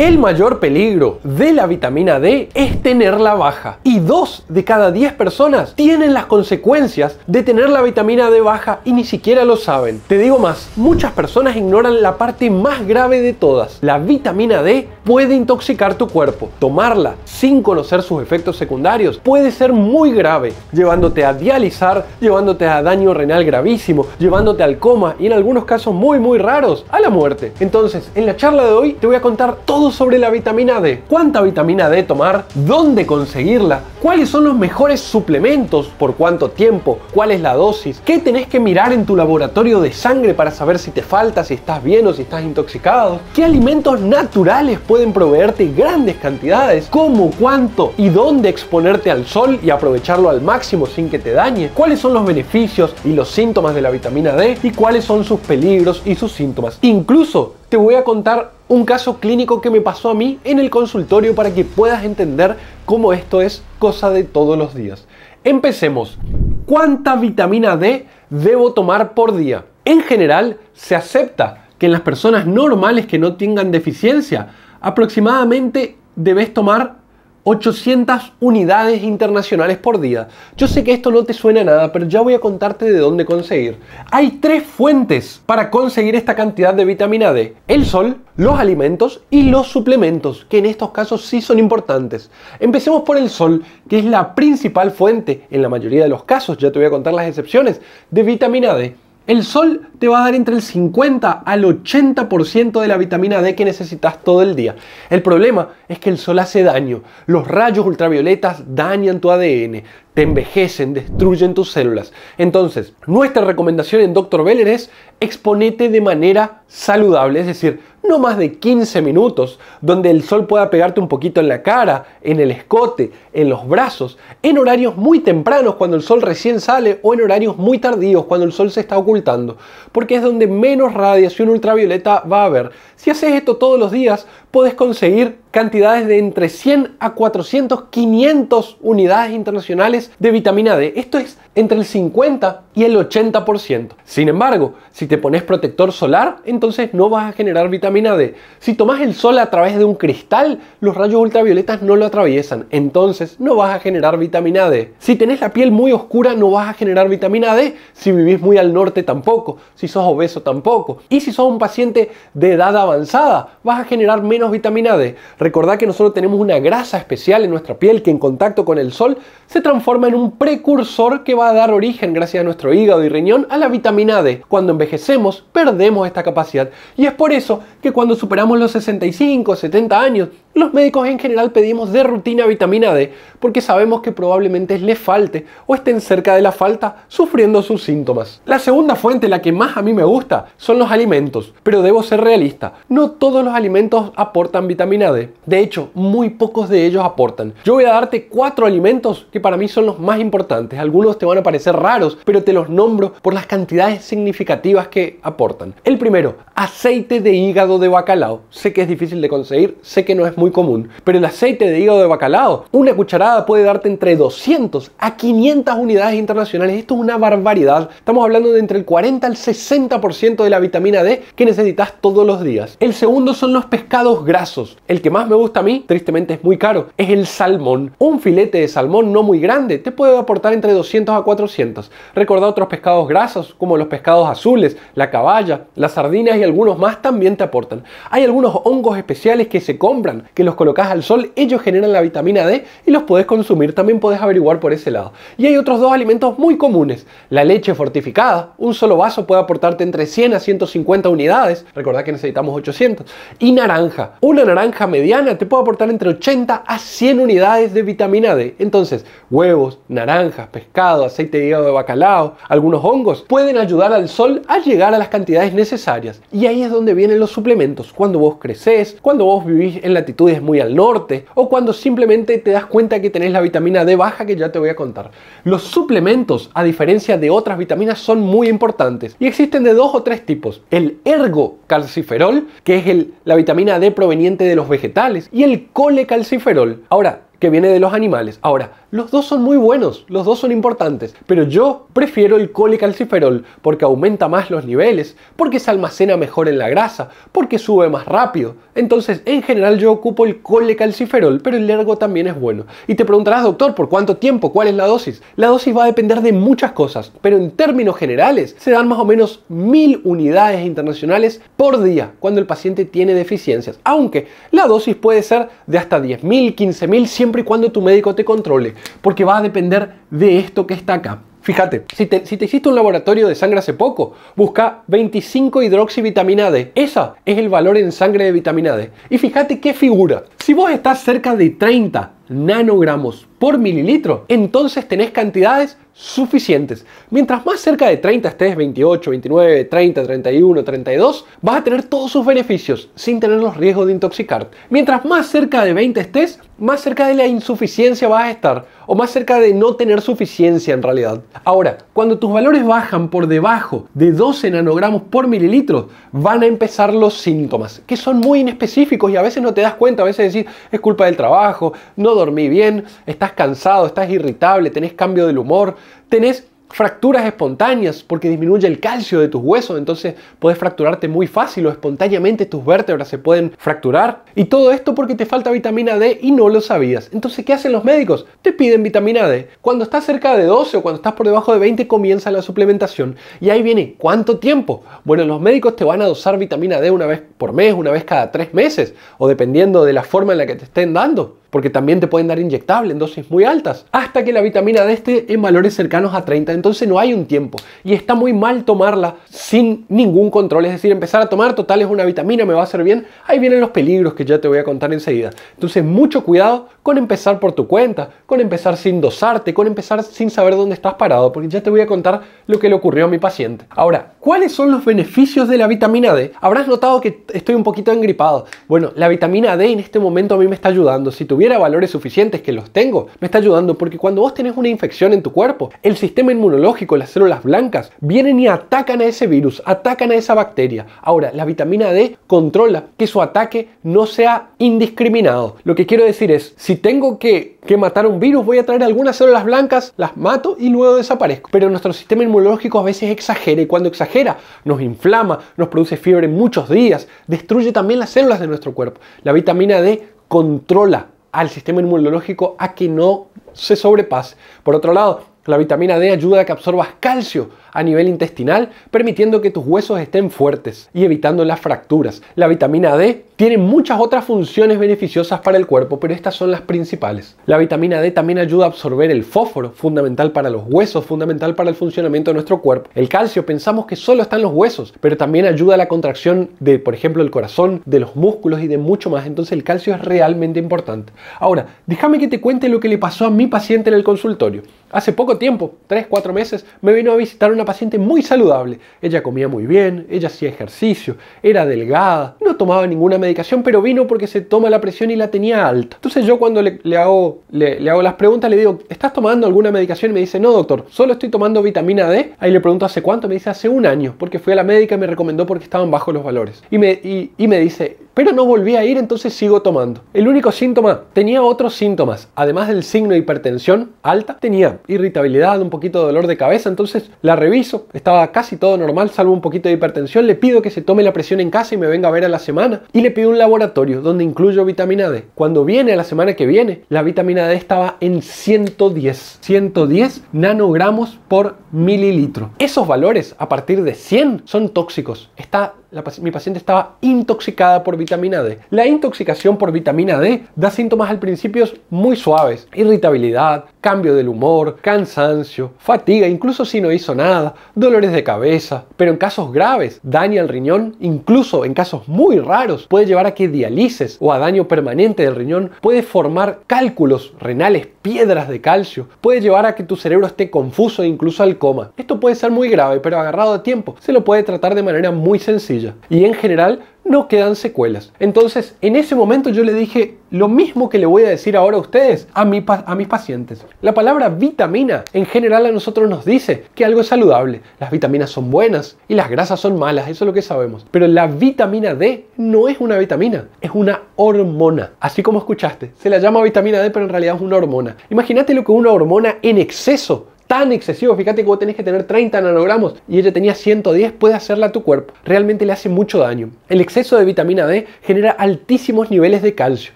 El mayor peligro de la vitamina D es tenerla baja y dos de cada 10 personas tienen las consecuencias de tener la vitamina D baja y ni siquiera lo saben. Te digo más, muchas personas ignoran la parte más grave de todas. La vitamina D puede intoxicar tu cuerpo. Tomarla sin conocer sus efectos secundarios puede ser muy grave, llevándote a dializar, llevándote a daño renal gravísimo, llevándote al coma y en algunos casos muy muy raros a la muerte. Entonces, en la charla de hoy te voy a contar todo sobre la vitamina D. ¿Cuánta vitamina D tomar? ¿Dónde conseguirla? ¿Cuáles son los mejores suplementos? ¿Por cuánto tiempo? ¿Cuál es la dosis? ¿Qué tenés que mirar en tu laboratorio de sangre para saber si te falta, si estás bien o si estás intoxicado? ¿Qué alimentos naturales pueden proveerte grandes cantidades? ¿Cómo, cuánto y dónde exponerte al sol y aprovecharlo al máximo sin que te dañe? ¿Cuáles son los beneficios y los síntomas de la vitamina D? ¿Y cuáles son sus peligros y sus síntomas? Incluso te voy a contar un caso clínico que me pasó a mí en el consultorio para que puedas entender cómo esto es cosa de todos los días. Empecemos. ¿Cuánta vitamina D debo tomar por día? En general, se acepta que en las personas normales que no tengan deficiencia, aproximadamente debes tomar 800 unidades internacionales por día. Yo sé que esto no te suena a nada, pero ya voy a contarte de dónde conseguir. Hay tres fuentes para conseguir esta cantidad de vitamina D. El sol, los alimentos y los suplementos, que en estos casos sí son importantes. Empecemos por el sol, que es la principal fuente, en la mayoría de los casos, ya te voy a contar las excepciones, de vitamina D. El sol te va a dar entre el 50 al 80% de la vitamina D que necesitas todo el día. El problema es que el sol hace daño. Los rayos ultravioletas dañan tu ADN, te envejecen, destruyen tus células. Entonces, nuestra recomendación en Dr. Beller es exponete de manera saludable, es decir, no más de 15 minutos, donde el sol pueda pegarte un poquito en la cara, en el escote, en los brazos, en horarios muy tempranos cuando el sol recién sale o en horarios muy tardíos cuando el sol se está ocultando, porque es donde menos radiación ultravioleta va a haber. Si haces esto todos los días, puedes conseguir cantidades de entre 100 a 400, 500 unidades internacionales de vitamina D. Esto es entre el 50 y el 80%. Sin embargo, si te pones protector solar, entonces no vas a generar vitamina D. Si tomas el sol a través de un cristal, los rayos ultravioletas no lo atraviesan, entonces no vas a generar vitamina D. Si tenés la piel muy oscura, no vas a generar vitamina D. Si vivís muy al norte, tampoco. Si sos obeso, tampoco. Y si sos un paciente de edad avanzada, vas a generar menos vitamina D. Recordad que nosotros tenemos una grasa especial en nuestra piel que en contacto con el sol se transforma en un precursor que va a dar origen gracias a nuestro hígado y riñón a la vitamina D. Cuando envejecemos perdemos esta capacidad y es por eso que cuando superamos los 65, 70 años los médicos en general pedimos de rutina vitamina D porque sabemos que probablemente les falte o estén cerca de la falta sufriendo sus síntomas. La segunda fuente, la que más a mí me gusta, son los alimentos, pero debo ser realista, no todos los alimentos aportan vitamina D. De hecho, muy pocos de ellos aportan. Yo voy a darte cuatro alimentos que para mí son los más importantes. Algunos te van a parecer raros, pero te los nombro por las cantidades significativas que aportan. El primero, aceite de hígado de bacalao. Sé que es difícil de conseguir, sé que no es muy común, pero el aceite de hígado de bacalao, una cucharada puede darte entre 200 a 500 unidades internacionales. Esto es una barbaridad. Estamos hablando de entre el 40 al 60% de la vitamina D que necesitas todos los días. El segundo son los pescados grasos. El que más me gusta a mí, tristemente es muy caro, es el salmón. Un filete de salmón no muy grande te puede aportar entre 200 a 400. Recordá otros pescados grasos como los pescados azules, la caballa, las sardinas y algunos más también te aportan. Hay algunos hongos especiales que se compran que los colocas al sol, ellos generan la vitamina D y los podés consumir, también podés averiguar por ese lado. Y hay otros dos alimentos muy comunes, la leche fortificada, un solo vaso puede aportarte entre 100 a 150 unidades, recordad que necesitamos 800, y naranja, una naranja mediana te puede aportar entre 80 a 100 unidades de vitamina D. Entonces, huevos, naranjas, pescado, aceite de hígado de bacalao, algunos hongos, pueden ayudar al sol a llegar a las cantidades necesarias. Y ahí es donde vienen los suplementos, cuando vos creces, cuando vos vivís en latitud es muy al norte o cuando simplemente te das cuenta que tenés la vitamina D baja que ya te voy a contar. Los suplementos, a diferencia de otras vitaminas, son muy importantes y existen de dos o tres tipos. El ergocalciferol, que es la vitamina D proveniente de los vegetales, y el colecalciferol. Ahora, que viene de los animales. Ahora, los dos son muy buenos, los dos son importantes, pero yo prefiero el colecalciferol porque aumenta más los niveles, porque se almacena mejor en la grasa, porque sube más rápido. Entonces, en general yo ocupo el colecalciferol, pero el ergo también es bueno. Y te preguntarás, doctor, ¿por cuánto tiempo? ¿Cuál es la dosis? La dosis va a depender de muchas cosas, pero en términos generales se dan más o menos mil unidades internacionales por día cuando el paciente tiene deficiencias, aunque la dosis puede ser de hasta 10.000, 15.000, 100 siempre y cuando tu médico te controle, porque va a depender de esto que está acá. Fíjate, si te, hiciste un laboratorio de sangre hace poco, busca 25 hidroxivitamina D. Esa es el valor en sangre de vitamina D. Y fíjate qué figura. Si vos estás cerca de 30, nanogramos por mililitro, entonces tenés cantidades suficientes. Mientras más cerca de 30 estés, 28, 29, 30, 31, 32, vas a tener todos sus beneficios sin tener los riesgos de intoxicar. Mientras más cerca de 20 estés, más cerca de la insuficiencia vas a estar o más cerca de no tener suficiencia en realidad. Ahora, cuando tus valores bajan por debajo de 12 nanogramos por mililitro, van a empezar los síntomas, que son muy inespecíficos y a veces no te das cuenta, a veces decís, es culpa del trabajo, no dormí bien, estás cansado, estás irritable, tenés cambio del humor, tenés fracturas espontáneas porque disminuye el calcio de tus huesos, entonces puedes fracturarte muy fácil o espontáneamente tus vértebras se pueden fracturar. Y todo esto porque te falta vitamina D y no lo sabías. Entonces, ¿qué hacen los médicos? Te piden vitamina D. Cuando estás cerca de 12 o cuando estás por debajo de 20 comienza la suplementación. Y ahí viene, ¿cuánto tiempo? Bueno, los médicos te van a dosar vitamina D una vez por mes, una vez cada tres meses, o dependiendo de la forma en la que te estén dando porque también te pueden dar inyectable en dosis muy altas, hasta que la vitamina D esté en valores cercanos a 30, entonces no hay un tiempo y está muy mal tomarla sin ningún control, es decir, empezar a tomar total es una vitamina, me va a hacer bien, ahí vienen los peligros que ya te voy a contar enseguida. Entonces mucho cuidado con empezar por tu cuenta, con empezar sin dosarte, con empezar sin saber dónde estás parado, porque ya te voy a contar lo que le ocurrió a mi paciente. Ahora, ¿cuáles son los beneficios de la vitamina D? Habrás notado que estoy un poquito engripado. Bueno, la vitamina D en este momento a mí me está ayudando, si tuviera valores suficientes que los tengo, me está ayudando porque cuando vos tenés una infección en tu cuerpo, el sistema inmunológico, las células blancas, vienen y atacan a ese virus, atacan a esa bacteria. Ahora, la vitamina D controla que su ataque no sea indiscriminado. Lo que quiero decir es, si tengo que, que matar un virus, voy a traer algunas células blancas, las mato y luego desaparezco. Pero nuestro sistema inmunológico a veces exagera y cuando exagera nos inflama, nos produce fiebre muchos días, destruye también las células de nuestro cuerpo. La vitamina D controla al sistema inmunológico a que no se sobrepase. Por otro lado, la vitamina D ayuda a que absorbas calcio, a nivel intestinal, permitiendo que tus huesos estén fuertes y evitando las fracturas. La vitamina D tiene muchas otras funciones beneficiosas para el cuerpo, pero estas son las principales. La vitamina D también ayuda a absorber el fósforo, fundamental para los huesos, fundamental para el funcionamiento de nuestro cuerpo. El calcio pensamos que solo está en los huesos, pero también ayuda a la contracción de, por ejemplo, el corazón, de los músculos y de mucho más. Entonces el calcio es realmente importante. Ahora, déjame que te cuente lo que le pasó a mi paciente en el consultorio. Hace poco tiempo, 3-4 meses, me vino a visitar un paciente muy saludable. Ella comía muy bien, ella hacía ejercicio, era delgada, no tomaba ninguna medicación, pero vino porque se toma la presión y la tenía alta. Entonces yo cuando le, hago, le, hago las preguntas le digo, ¿estás tomando alguna medicación? Y me dice, no doctor, solo estoy tomando vitamina D. Ahí le pregunto, ¿hace cuánto? Me dice, hace un año, porque fui a la médica y me recomendó porque estaban bajo los valores. Y me, y me dice, pero no volví a ir, entonces sigo tomando. El único síntoma, tenía otros síntomas, además del signo de hipertensión alta, tenía irritabilidad, un poquito de dolor de cabeza, entonces la reviso, estaba casi todo normal, salvo un poquito de hipertensión, le pido que se tome la presión en casa y me venga a ver a la semana, y le pido un laboratorio donde incluyo vitamina D. Cuando viene a la semana que viene, la vitamina D estaba en 110, 110 nanogramos por mililitro. Esos valores a partir de 100 son tóxicos, está mi paciente estaba intoxicada por vitamina D. La intoxicación por vitamina D da síntomas al principio muy suaves, irritabilidad, cambio del humor, cansancio, fatiga, incluso si no hizo nada, dolores de cabeza, pero en casos graves, daño al riñón, incluso en casos muy raros, puede llevar a que dialices o a daño permanente del riñón, puede formar cálculos renales, piedras de calcio, puede llevar a que tu cerebro esté confuso e incluso al coma. Esto puede ser muy grave, pero agarrado a tiempo, se lo puede tratar de manera muy sencilla y en general no quedan secuelas. Entonces, en ese momento yo le dije lo mismo que le voy a decir ahora a ustedes, a, a mis pacientes. La palabra vitamina en general a nosotros nos dice que algo es saludable. Las vitaminas son buenas y las grasas son malas, eso es lo que sabemos. Pero la vitamina D no es una vitamina, es una hormona. Así como escuchaste, se la llama vitamina D, pero en realidad es una hormona. Imagínate lo que una hormona en exceso tan excesivo. Fíjate que vos tenés que tener 30 nanogramos y ella tenía 110, puede hacerla a tu cuerpo. Realmente le hace mucho daño. El exceso de vitamina D genera altísimos niveles de calcio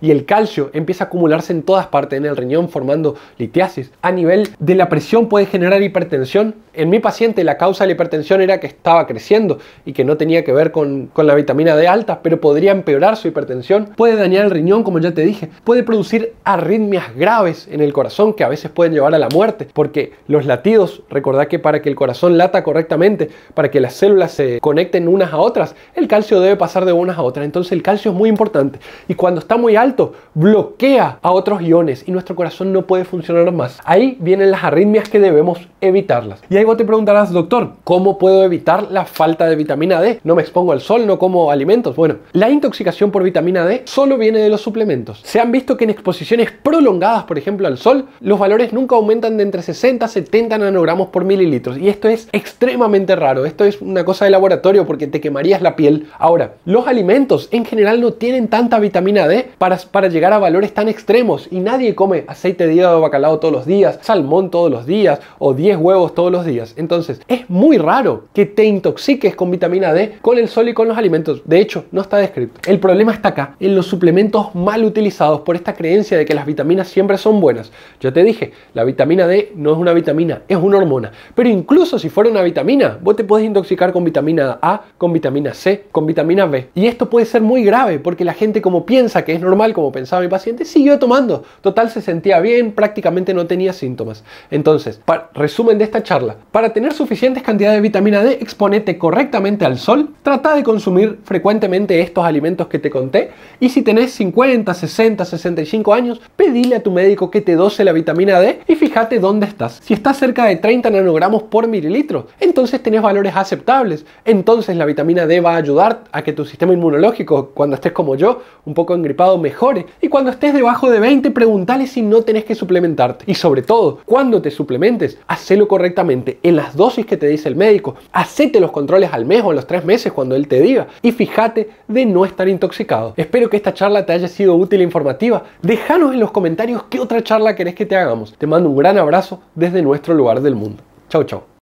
y el calcio empieza a acumularse en todas partes en el riñón formando litiasis. A nivel de la presión puede generar hipertensión en mi paciente la causa de la hipertensión era que estaba creciendo y que no tenía que ver con, con la vitamina D alta, pero podría empeorar su hipertensión. Puede dañar el riñón, como ya te dije. Puede producir arritmias graves en el corazón que a veces pueden llevar a la muerte, porque los latidos, recordad que para que el corazón lata correctamente, para que las células se conecten unas a otras, el calcio debe pasar de unas a otras. Entonces el calcio es muy importante y cuando está muy alto bloquea a otros iones y nuestro corazón no puede funcionar más. Ahí vienen las arritmias que debemos evitarlas. Y te preguntarás, doctor, ¿cómo puedo evitar la falta de vitamina D? No me expongo al sol, no como alimentos. Bueno, la intoxicación por vitamina D solo viene de los suplementos. Se han visto que en exposiciones prolongadas, por ejemplo, al sol, los valores nunca aumentan de entre 60 a 70 nanogramos por mililitros. Y esto es extremadamente raro. Esto es una cosa de laboratorio porque te quemarías la piel. Ahora, los alimentos en general no tienen tanta vitamina D para, para llegar a valores tan extremos y nadie come aceite de hígado bacalao todos los días, salmón todos los días o 10 huevos todos los días. Entonces, es muy raro que te intoxiques con vitamina D, con el sol y con los alimentos. De hecho, no está descrito. El problema está acá, en los suplementos mal utilizados por esta creencia de que las vitaminas siempre son buenas. Yo te dije, la vitamina D no es una vitamina, es una hormona. Pero incluso si fuera una vitamina, vos te puedes intoxicar con vitamina A, con vitamina C, con vitamina B. Y esto puede ser muy grave porque la gente como piensa que es normal, como pensaba mi paciente, siguió tomando. Total, se sentía bien, prácticamente no tenía síntomas. Entonces, para resumen de esta charla, para tener suficientes cantidades de vitamina D, exponete correctamente al sol, trata de consumir frecuentemente estos alimentos que te conté y si tenés 50, 60, 65 años, pedile a tu médico que te dose la vitamina D y fíjate dónde estás. Si estás cerca de 30 nanogramos por mililitro, entonces tenés valores aceptables. Entonces la vitamina D va a ayudar a que tu sistema inmunológico, cuando estés como yo, un poco engripado, mejore. Y cuando estés debajo de 20, preguntale si no tenés que suplementarte. Y sobre todo, cuando te suplementes, hacelo correctamente en las dosis que te dice el médico. acepte los controles al mes o a los tres meses cuando él te diga. Y fíjate de no estar intoxicado. Espero que esta charla te haya sido útil e informativa. Déjanos en los comentarios qué otra charla querés que te hagamos. Te mando un gran abrazo desde nuestro lugar del mundo. Chau, chau.